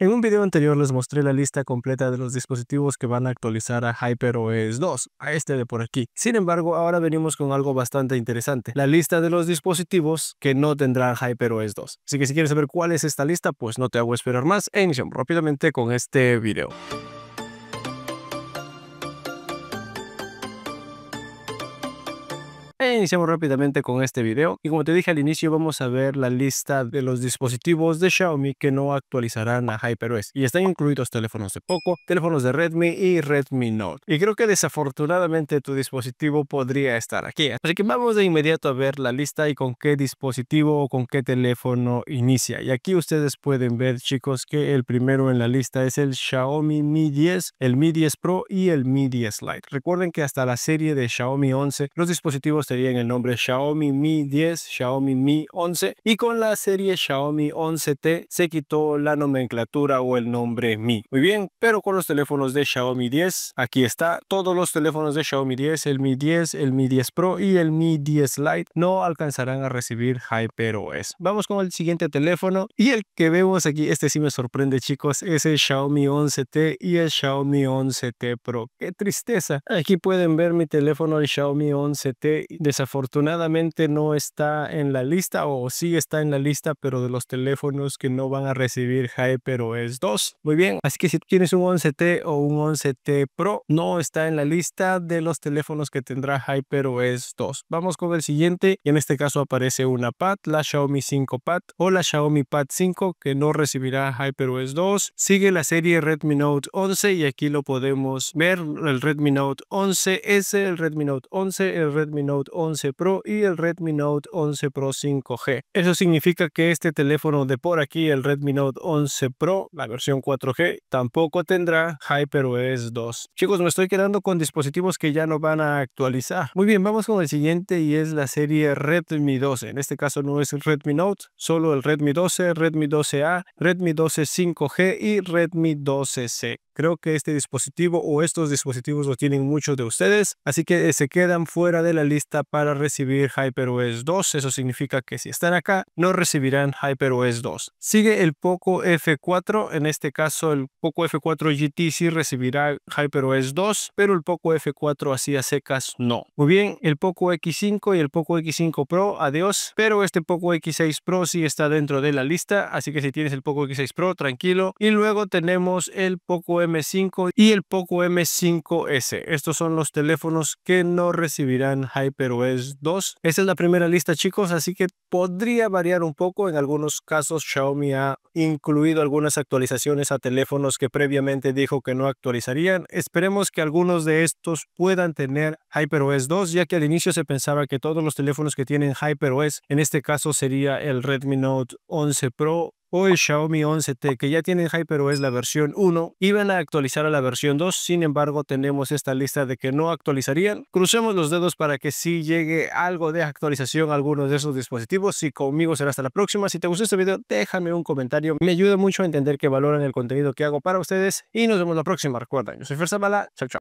En un video anterior les mostré la lista completa de los dispositivos que van a actualizar a HyperOS 2, a este de por aquí. Sin embargo, ahora venimos con algo bastante interesante, la lista de los dispositivos que no tendrán HyperOS 2. Así que si quieres saber cuál es esta lista, pues no te hago esperar más e rápidamente con este video. iniciamos rápidamente con este video y como te dije al inicio vamos a ver la lista de los dispositivos de Xiaomi que no actualizarán a HyperOS y están incluidos teléfonos de Poco, teléfonos de Redmi y Redmi Note. Y creo que desafortunadamente tu dispositivo podría estar aquí. Así que vamos de inmediato a ver la lista y con qué dispositivo o con qué teléfono inicia. Y aquí ustedes pueden ver chicos que el primero en la lista es el Xiaomi Mi 10, el Mi 10 Pro y el Mi 10 Lite. Recuerden que hasta la serie de Xiaomi 11 los dispositivos te en el nombre Xiaomi Mi 10, Xiaomi Mi 11 y con la serie Xiaomi 11T se quitó la nomenclatura o el nombre Mi. Muy bien, pero con los teléfonos de Xiaomi 10, aquí está, todos los teléfonos de Xiaomi 10, el Mi 10, el Mi 10 Pro y el Mi 10 Lite no alcanzarán a recibir HyperOS. Vamos con el siguiente teléfono y el que vemos aquí, este sí me sorprende chicos, es el Xiaomi 11T y el Xiaomi 11T Pro. ¡Qué tristeza! Aquí pueden ver mi teléfono el Xiaomi 11T desafortunadamente no está en la lista o sí está en la lista, pero de los teléfonos que no van a recibir HyperOS 2. Muy bien, así que si tienes un 11T o un 11T Pro, no está en la lista de los teléfonos que tendrá HyperOS 2. Vamos con el siguiente y en este caso aparece una Pad, la Xiaomi 5 Pad o la Xiaomi Pad 5 que no recibirá HyperOS 2. Sigue la serie Redmi Note 11 y aquí lo podemos ver, el Redmi Note 11S, el Redmi Note 11, el Redmi Note 11 Pro y el Redmi Note 11 Pro 5G. Eso significa que este teléfono de por aquí, el Redmi Note 11 Pro, la versión 4G, tampoco tendrá HyperOS 2. Chicos, me estoy quedando con dispositivos que ya no van a actualizar. Muy bien, vamos con el siguiente y es la serie Redmi 12. En este caso no es el Redmi Note, solo el Redmi 12, Redmi 12A, Redmi 12 5G y Redmi 12C. Creo que este dispositivo o estos dispositivos lo tienen muchos de ustedes, así que se quedan fuera de la lista para recibir HyperOS 2. Eso significa que si están acá, no recibirán HyperOS 2. Sigue el Poco F4. En este caso, el Poco F4 GT sí recibirá HyperOS 2, pero el Poco F4 así a secas no. Muy bien, el Poco X5 y el Poco X5 Pro, adiós. Pero este Poco X6 Pro sí está dentro de la lista, así que si tienes el Poco X6 Pro, tranquilo. Y luego tenemos el Poco M5 y el Poco M5S. Estos son los teléfonos que no recibirán HyperOS es 2. Esa es la primera lista, chicos, así que podría variar un poco. En algunos casos, Xiaomi ha incluido algunas actualizaciones a teléfonos que previamente dijo que no actualizarían. Esperemos que algunos de estos puedan tener HyperOS 2, ya que al inicio se pensaba que todos los teléfonos que tienen HyperOS, en este caso sería el Redmi Note 11 Pro o el Xiaomi 11T que ya tienen HyperOS la versión 1 iban a actualizar a la versión 2, sin embargo tenemos esta lista de que no actualizarían. Crucemos los dedos para que si llegue algo de actualización a algunos de esos dispositivos y conmigo será hasta la próxima. Si te gustó este video déjame un comentario, me ayuda mucho a entender que valoran el contenido que hago para ustedes y nos vemos la próxima. recuerda yo soy Fuerza Mala, chao chao.